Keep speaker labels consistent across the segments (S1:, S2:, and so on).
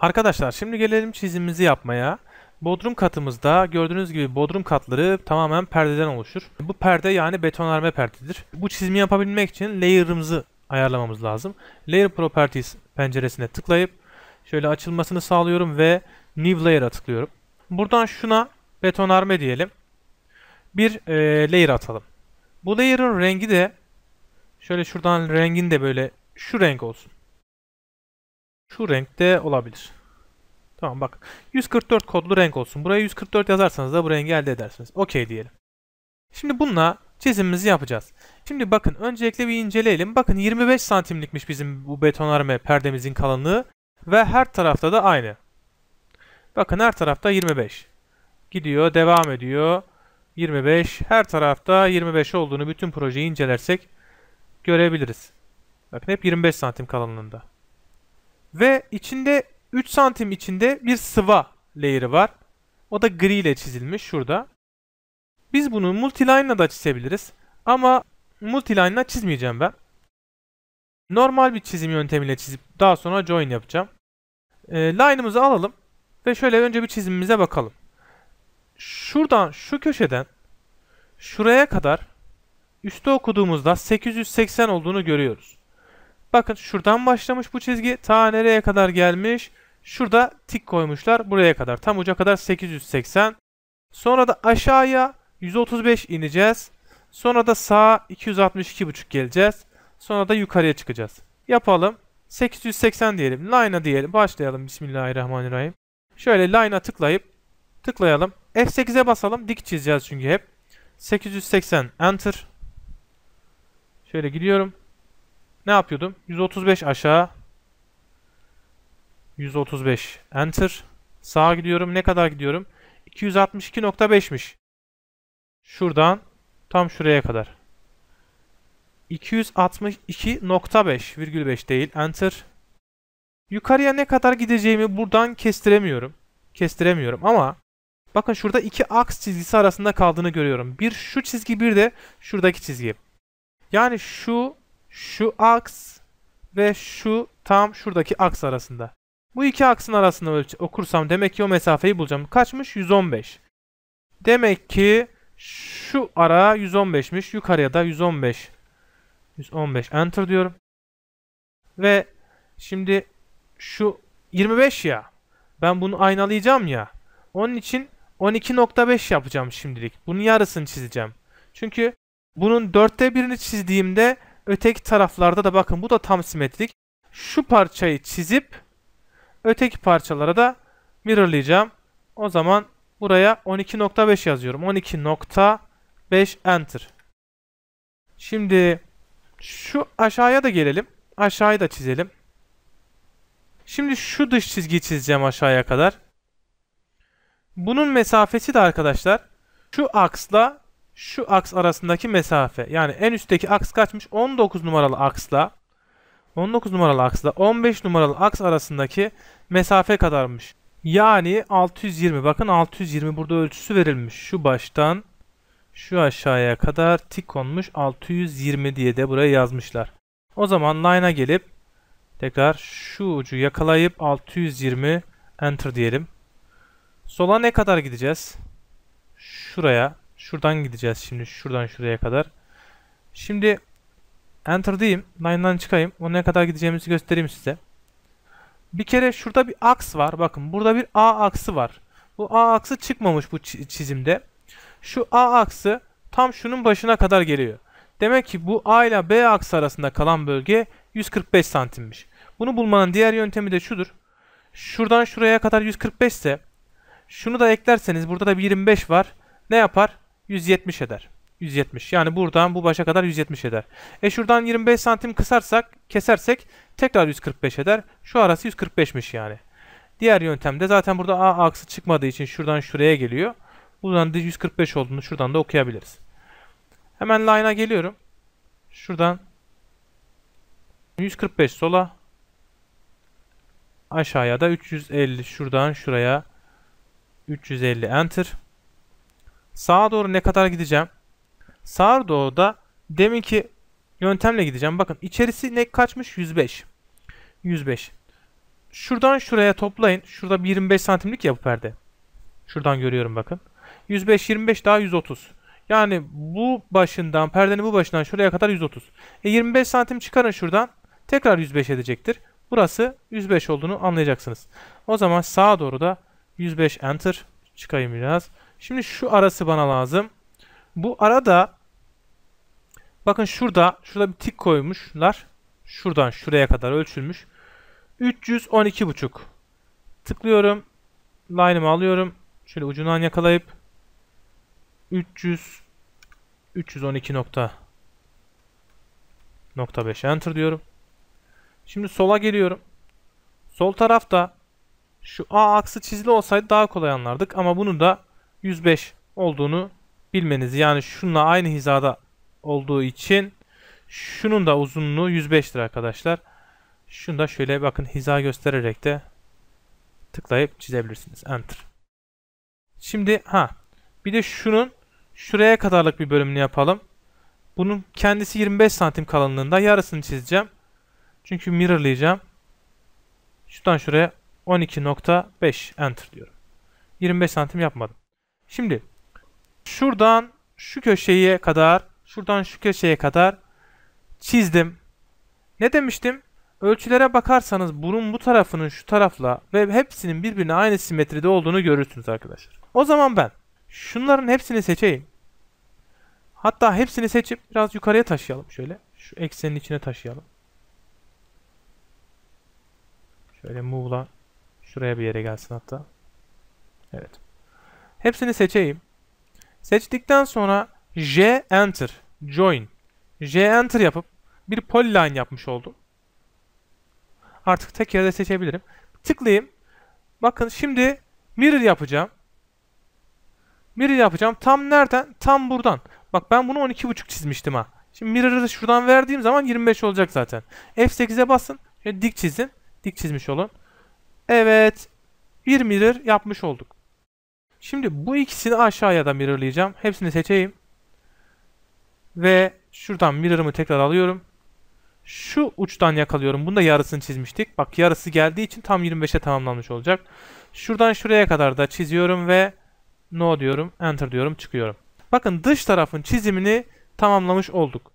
S1: Arkadaşlar şimdi gelelim çizimimizi yapmaya. Bodrum katımızda gördüğünüz gibi bodrum katları tamamen perdeden oluşur. Bu perde yani betonarme perdedir. Bu çizimi yapabilmek için layer'ımızı ayarlamamız lazım. Layer Properties penceresine tıklayıp şöyle açılmasını sağlıyorum ve New Layer'a tıklıyorum. Buradan şuna betonarme diyelim. Bir e, layer atalım. Bu layer'ın rengi de şöyle şuradan rengin de böyle şu renk olsun. Şu renkte olabilir. Tamam bak. 144 kodlu renk olsun. Buraya 144 yazarsanız da bu rengi elde edersiniz. Okey diyelim. Şimdi bununla çizimimizi yapacağız. Şimdi bakın öncelikle bir inceleyelim. Bakın 25 santimlikmiş bizim bu betonarme perdemizin kalınlığı. Ve her tarafta da aynı. Bakın her tarafta 25. Gidiyor devam ediyor. 25 her tarafta 25 olduğunu bütün projeyi incelersek görebiliriz. Bakın hep 25 santim kalınlığında. Ve içinde 3 santim içinde bir sıva layer'ı var. O da gri ile çizilmiş şurada. Biz bunu multiline'la da çizebiliriz. Ama multiline'la çizmeyeceğim ben. Normal bir çizim yöntemiyle çizip daha sonra join yapacağım. E, line'ımızı alalım ve şöyle önce bir çizimimize bakalım. Şuradan şu köşeden şuraya kadar üstte okuduğumuzda 880 olduğunu görüyoruz. Bakın şuradan başlamış bu çizgi. Ta nereye kadar gelmiş? Şurada tik koymuşlar buraya kadar. Tam uca kadar 880. Sonra da aşağıya 135 ineceğiz. Sonra da sağa 262,5 geleceğiz. Sonra da yukarıya çıkacağız. Yapalım. 880 diyelim. Line'a diyelim. Başlayalım. Bismillahirrahmanirrahim. Şöyle line'a tıklayıp tıklayalım. F8'e basalım. Dik çizeceğiz çünkü hep. 880 enter. Şöyle gidiyorum. Ne yapıyordum? 135 aşağı. 135 enter. Sağa gidiyorum. Ne kadar gidiyorum? 262.5'miş. Şuradan tam şuraya kadar. 262.5 virgül 5 değil. Enter. Yukarıya ne kadar gideceğimi buradan kestiremiyorum. Kestiremiyorum ama bakın şurada iki aks çizgisi arasında kaldığını görüyorum. Bir şu çizgi bir de şuradaki çizgi. Yani şu şu aks ve şu tam şuradaki aks arasında. Bu iki aksın arasında okursam demek ki o mesafeyi bulacağım. Kaçmış? 115. Demek ki şu ara 115'miş. Yukarıya da 115. 115 enter diyorum. Ve şimdi şu 25 ya. Ben bunu aynalayacağım ya. Onun için 12.5 yapacağım şimdilik. Bunun yarısını çizeceğim. Çünkü bunun dörtte birini çizdiğimde Öteki taraflarda da bakın bu da tam simetrik. Şu parçayı çizip öteki parçalara da mirrorlayacağım. O zaman buraya 12.5 yazıyorum. 12.5 enter. Şimdi şu aşağıya da gelelim. Aşağıyı da çizelim. Şimdi şu dış çizgiyi çizeceğim aşağıya kadar. Bunun mesafesi de arkadaşlar şu aksla şu aks arasındaki mesafe. Yani en üstteki aks kaçmış? 19 numaralı aksla 19 numaralı aksla 15 numaralı aks arasındaki mesafe kadarmış. Yani 620. Bakın 620 burada ölçüsü verilmiş. Şu baştan şu aşağıya kadar tik konmuş 620 diye de buraya yazmışlar. O zaman line'a gelip tekrar şu ucu yakalayıp 620 enter diyelim. Sola ne kadar gideceğiz? Şuraya Şuradan gideceğiz şimdi. Şuradan şuraya kadar. Şimdi enter diyeyim. Line'dan çıkayım. Ona kadar gideceğimizi göstereyim size. Bir kere şurada bir aks var. Bakın burada bir A aksı var. Bu A aksı çıkmamış bu çizimde. Şu A aksı tam şunun başına kadar geliyor. Demek ki bu A ile B aksı arasında kalan bölge 145 santimmiş. Bunu bulmanın diğer yöntemi de şudur. Şuradan şuraya kadar 145 ise şunu da eklerseniz burada da bir 25 var. Ne yapar? 170 eder. 170. Yani buradan bu başa kadar 170 eder. E şuradan 25 santim kısarsak, kesersek tekrar 145 eder. Şu arası 145'miş yani. Diğer yöntemde zaten burada A aksı çıkmadığı için şuradan şuraya geliyor. Buradan da 145 olduğunu şuradan da okuyabiliriz. Hemen line'a geliyorum. Şuradan 145 sola aşağıya da 350 şuradan şuraya 350 enter. Sağa doğru ne kadar gideceğim? Sağa doğru da deminki yöntemle gideceğim. Bakın içerisi ne kaçmış? 105. 105. Şuradan şuraya toplayın. Şurada 25 santimlik ya bu perde. Şuradan görüyorum bakın. 105, 25 daha 130. Yani bu başından, perdenin bu başından şuraya kadar 130. E 25 santim çıkarın şuradan. Tekrar 105 edecektir. Burası 105 olduğunu anlayacaksınız. O zaman sağa doğru da 105 enter. Çıkayım biraz. Şimdi şu arası bana lazım. Bu arada bakın şurada şurada bir tik koymuşlar. Şuradan şuraya kadar ölçülmüş. 312,5 Tıklıyorum. Line'ımı alıyorum. Şöyle ucundan yakalayıp 300 312.5. enter diyorum. Şimdi sola geliyorum. Sol tarafta şu A aksı çizili olsaydı daha kolay anlardık ama bunu da 105 olduğunu bilmeniz. Yani şununla aynı hizada olduğu için şunun da uzunluğu 105'tir arkadaşlar. Şunu da şöyle bakın hiza göstererek de tıklayıp çizebilirsiniz. Enter. Şimdi ha bir de şunun şuraya kadarlık bir bölümünü yapalım. Bunun kendisi 25 santim kalınlığında yarısını çizeceğim. Çünkü mirrorlayacağım. Şuradan şuraya 12.5 enter diyorum. 25 santim yapmadım. Şimdi şuradan şu köşeye kadar, şuradan şu köşeye kadar çizdim. Ne demiştim? Ölçülere bakarsanız bunun bu tarafının şu tarafla ve hepsinin birbirine aynı simetride olduğunu görürsünüz arkadaşlar. O zaman ben şunların hepsini seçeyim. Hatta hepsini seçip biraz yukarıya taşıyalım şöyle. Şu eksenin içine taşıyalım. Şöyle move'la şuraya bir yere gelsin hatta. Evet. Hepsini seçeyim. Seçtikten sonra J enter join J enter yapıp bir polyline yapmış oldum. Artık tek yerde seçebilirim. Tıklayayım. Bakın şimdi mirror yapacağım. Mirror yapacağım. Tam nereden? Tam buradan. Bak ben bunu 12.5 çizmiştim ha. Şimdi mirror'ı şuradan verdiğim zaman 25 olacak zaten. F8'e basın. Şöyle dik çizin. Dik çizmiş olun. Evet. Bir mirror yapmış olduk. Şimdi bu ikisini aşağıya da mirrorlayacağım. Hepsini seçeyim. Ve şuradan mirror'ımı tekrar alıyorum. Şu uçtan yakalıyorum. Bunu da yarısını çizmiştik. Bak yarısı geldiği için tam 25'e tamamlanmış olacak. Şuradan şuraya kadar da çiziyorum ve no diyorum, enter diyorum, çıkıyorum. Bakın dış tarafın çizimini tamamlamış olduk.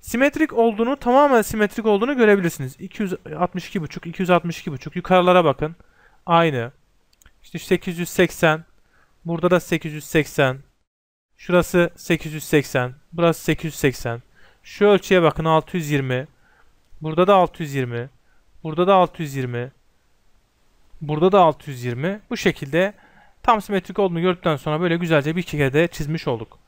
S1: Simetrik olduğunu, tamamen simetrik olduğunu görebilirsiniz. 262,5, 262,5 yukarılara bakın. Aynı. İşte 880, Burada da 880. Şurası 880. Burası 880. Şu ölçüye bakın 620. Burada da 620. Burada da 620. Burada da 620. Bu şekilde tam simetrik olduğunu gördükten sonra böyle güzelce bir kere de çizmiş olduk.